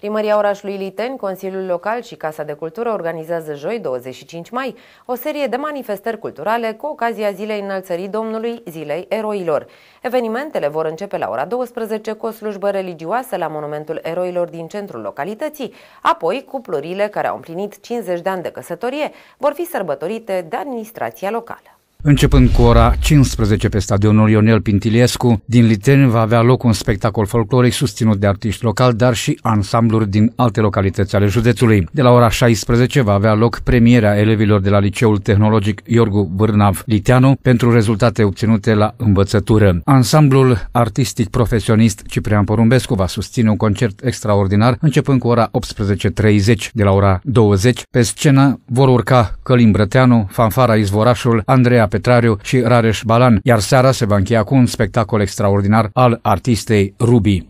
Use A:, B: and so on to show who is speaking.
A: Primăria orașului Liteni, Consiliul Local și Casa de Cultură organizează joi 25 mai o serie de manifestări culturale cu ocazia Zilei Înălțării Domnului, Zilei Eroilor. Evenimentele vor începe la ora 12 cu o slujbă religioasă la Monumentul Eroilor din centrul localității, apoi cuplurile care au împlinit 50 de ani de căsătorie vor fi sărbătorite de administrația locală.
B: Începând cu ora 15 pe stadionul Ionel Pintiliescu din Liteni va avea loc un spectacol folcloric susținut de artiști locali, dar și ansambluri din alte localități ale județului. De la ora 16 va avea loc premiera elevilor de la Liceul Tehnologic Iorgu Bârnav Liteanu pentru rezultate obținute la învățătură. Ansamblul artistic profesionist Ciprian Porumbescu va susține un concert extraordinar începând cu ora 18.30 de la ora 20. Pe scenă vor urca Călim Brăteanu, fanfara Izvorașul, Andreea Petrariu și Rareș Balan, iar seara se va încheia cu un spectacol extraordinar al artistei Rubi.